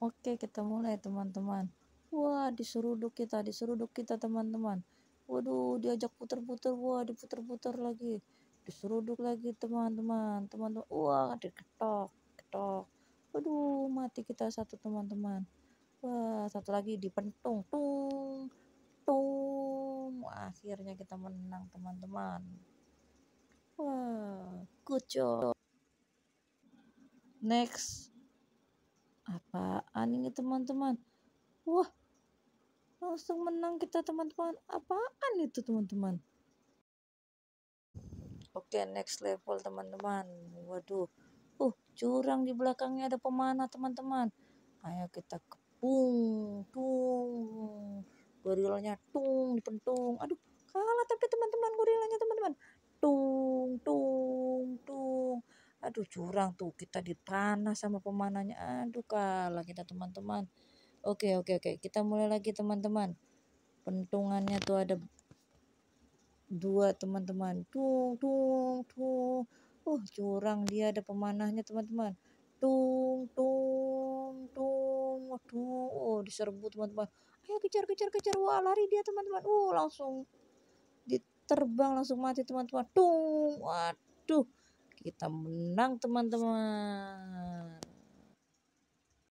Oke, kita mulai teman-teman. Wah, diseruduk kita, diseruduk kita teman-teman. Waduh, diajak putar-putar, wah diputar-putar lagi. Diseruduk lagi teman-teman, teman-teman. Wah, diketok, ketok. Waduh, mati kita satu teman-teman. Wah, satu lagi dipentung, tung, tung. Akhirnya kita menang teman-teman. Wah, good job. Next. Apa? apaan ini teman-teman wah langsung menang kita teman-teman apaan itu teman-teman oke okay, next level teman-teman waduh uh curang di belakangnya ada pemanah teman-teman ayo kita kepung tung gorilanya tung dipentung aduh kalah tapi teman-teman gorilanya teman-teman aduh curang tuh kita di tanah sama pemanahnya aduh kalah kita teman-teman oke oke oke kita mulai lagi teman-teman pentungannya tuh ada dua teman-teman tung tung tung uh curang dia ada pemanahnya teman-teman tung tung tung waduh oh diserbu teman-teman ayo kejar kejar kejar wah lari dia teman-teman uh langsung diterbang langsung mati teman-teman tung waduh kita menang teman-teman